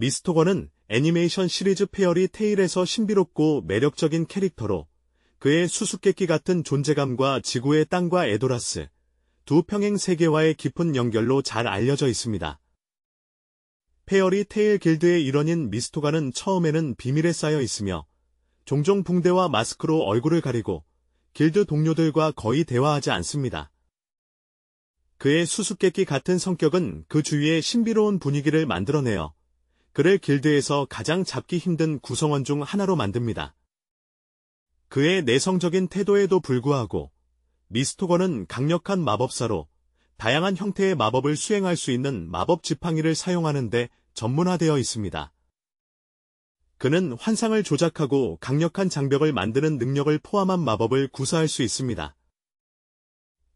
미스토건은 애니메이션 시리즈 페어리 테일에서 신비롭고 매력적인 캐릭터로 그의 수수께끼 같은 존재감과 지구의 땅과 에도라스, 두 평행 세계와의 깊은 연결로 잘 알려져 있습니다. 페어리 테일 길드의 일원인 미스토가는 처음에는 비밀에 쌓여 있으며 종종 붕대와 마스크로 얼굴을 가리고 길드 동료들과 거의 대화하지 않습니다. 그의 수수께끼 같은 성격은 그주위의 신비로운 분위기를 만들어내어 그를 길드에서 가장 잡기 힘든 구성원 중 하나로 만듭니다. 그의 내성적인 태도에도 불구하고 미스토건은 강력한 마법사로 다양한 형태의 마법을 수행할 수 있는 마법 지팡이를 사용하는데 전문화되어 있습니다. 그는 환상을 조작하고 강력한 장벽을 만드는 능력을 포함한 마법을 구사할 수 있습니다.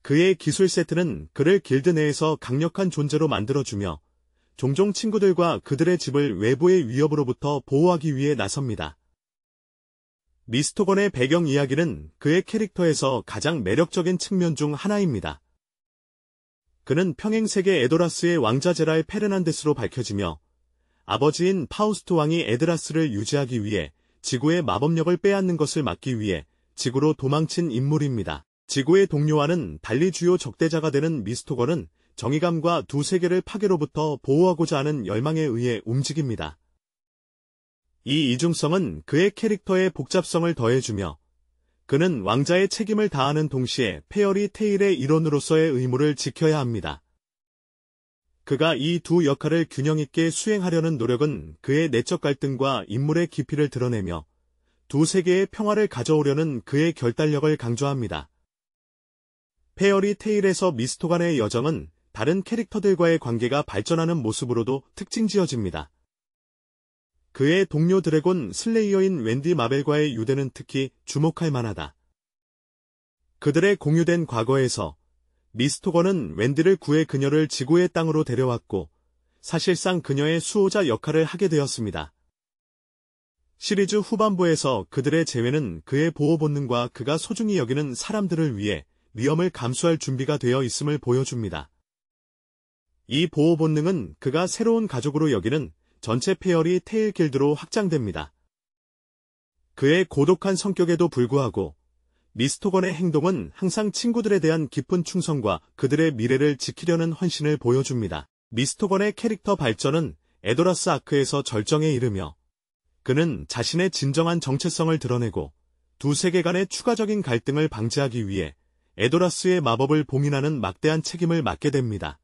그의 기술 세트는 그를 길드 내에서 강력한 존재로 만들어주며 종종 친구들과 그들의 집을 외부의 위협으로부터 보호하기 위해 나섭니다. 미스토건의 배경 이야기는 그의 캐릭터에서 가장 매력적인 측면 중 하나입니다. 그는 평행세계 에도라스의 왕자 제랄 페르난데스로 밝혀지며 아버지인 파우스트 왕이 에드라스를 유지하기 위해 지구의 마법력을 빼앗는 것을 막기 위해 지구로 도망친 인물입니다. 지구의 동료와는 달리 주요 적대자가 되는 미스토건은 정의감과 두 세계를 파괴로부터 보호하고자 하는 열망에 의해 움직입니다. 이 이중성은 그의 캐릭터의 복잡성을 더해주며 그는 왕자의 책임을 다하는 동시에 페어리 테일의 일원으로서의 의무를 지켜야 합니다. 그가 이 두 역할을 균형 있게 수행하려는 노력은 그의 내적 갈등과 인물의 깊이를 드러내며 두 세계의 평화를 가져오려는 그의 결단력을 강조합니다. 페어리 테일에서 미스토간의 여정은 다른 캐릭터들과의 관계가 발전하는 모습으로도 특징지어집니다. 그의 동료 드래곤 슬레이어인 웬디 마벨과의 유대는 특히 주목할 만하다. 그들의 공유된 과거에서 미스토건은 웬디를 구해 그녀를 지구의 땅으로 데려왔고 사실상 그녀의 수호자 역할을 하게 되었습니다. 시리즈 후반부에서 그들의 재회는 그의 보호 본능과 그가 소중히 여기는 사람들을 위해 위험을 감수할 준비가 되어 있음을 보여줍니다. 이 보호 본능은 그가 새로운 가족으로 여기는 전체 페어리 테일 길드로 확장됩니다. 그의 고독한 성격에도 불구하고 미스토건의 행동은 항상 친구들에 대한 깊은 충성과 그들의 미래를 지키려는 헌신을 보여줍니다. 미스토건의 캐릭터 발전은 에도라스 아크에서 절정에 이르며 그는 자신의 진정한 정체성을 드러내고 두 세계 간의 추가적인 갈등을 방지하기 위해 에도라스의 마법을 봉인하는 막대한 책임을 맡게 됩니다.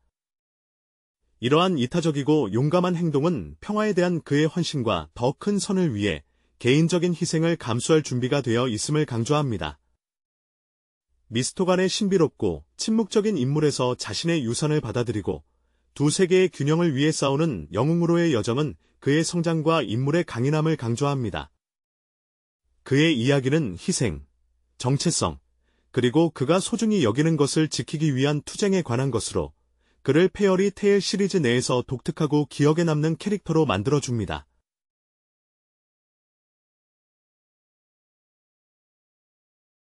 이러한 이타적이고 용감한 행동은 평화에 대한 그의 헌신과 더 큰 선을 위해 개인적인 희생을 감수할 준비가 되어 있음을 강조합니다. 미스토간의 신비롭고 침묵적인 인물에서 자신의 유산을 받아들이고 두 세계의 균형을 위해 싸우는 영웅으로의 여정은 그의 성장과 인물의 강인함을 강조합니다. 그의 이야기는 희생, 정체성, 그리고 그가 소중히 여기는 것을 지키기 위한 투쟁에 관한 것으로 그를 페어리 테일 시리즈 내에서 독특하고 기억에 남는 캐릭터로 만들어줍니다.